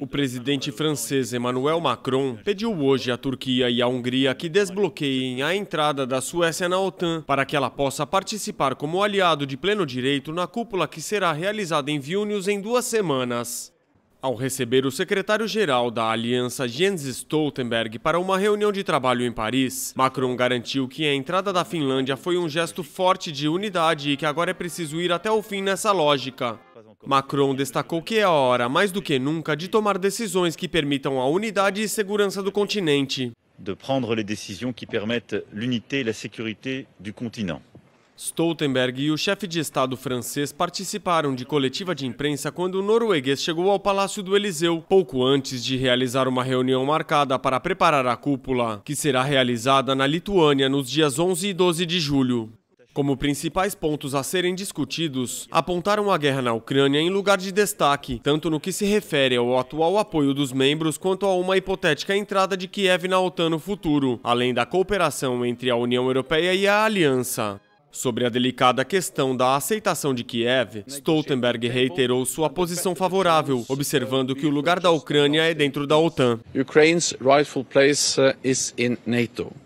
O presidente francês Emmanuel Macron pediu hoje à Turquia e à Hungria que desbloqueiem a entrada da Suécia na OTAN para que ela possa participar como aliado de pleno direito na cúpula que será realizada em Vilnius em duas semanas. Ao receber o secretário-geral da aliança Jens Stoltenberg para uma reunião de trabalho em Paris, Macron garantiu que a entrada da Finlândia foi um gesto forte de unidade e que agora é preciso ir até o fim nessa lógica. Macron destacou que é a hora, mais do que nunca, de tomar decisões que permitam a unidade e segurança do continente. De prendre les décisions qui permettent l'unité et la sécurité du continent. Stoltenberg e o chefe de Estado francês participaram de coletiva de imprensa quando o norueguês chegou ao Palácio do Eliseu, pouco antes de realizar uma reunião marcada para preparar a cúpula, que será realizada na Lituânia nos dias 11 e 12 de julho. Como principais pontos a serem discutidos, apontaram a guerra na Ucrânia em lugar de destaque, tanto no que se refere ao atual apoio dos membros quanto a uma hipotética entrada de Kiev na OTAN no futuro, além da cooperação entre a União Europeia e a Aliança. Sobre a delicada questão da aceitação de Kiev, Stoltenberg reiterou sua posição favorável, observando que o lugar da Ucrânia é dentro da OTAN. Ukraine's rightful place uh, is in NATO.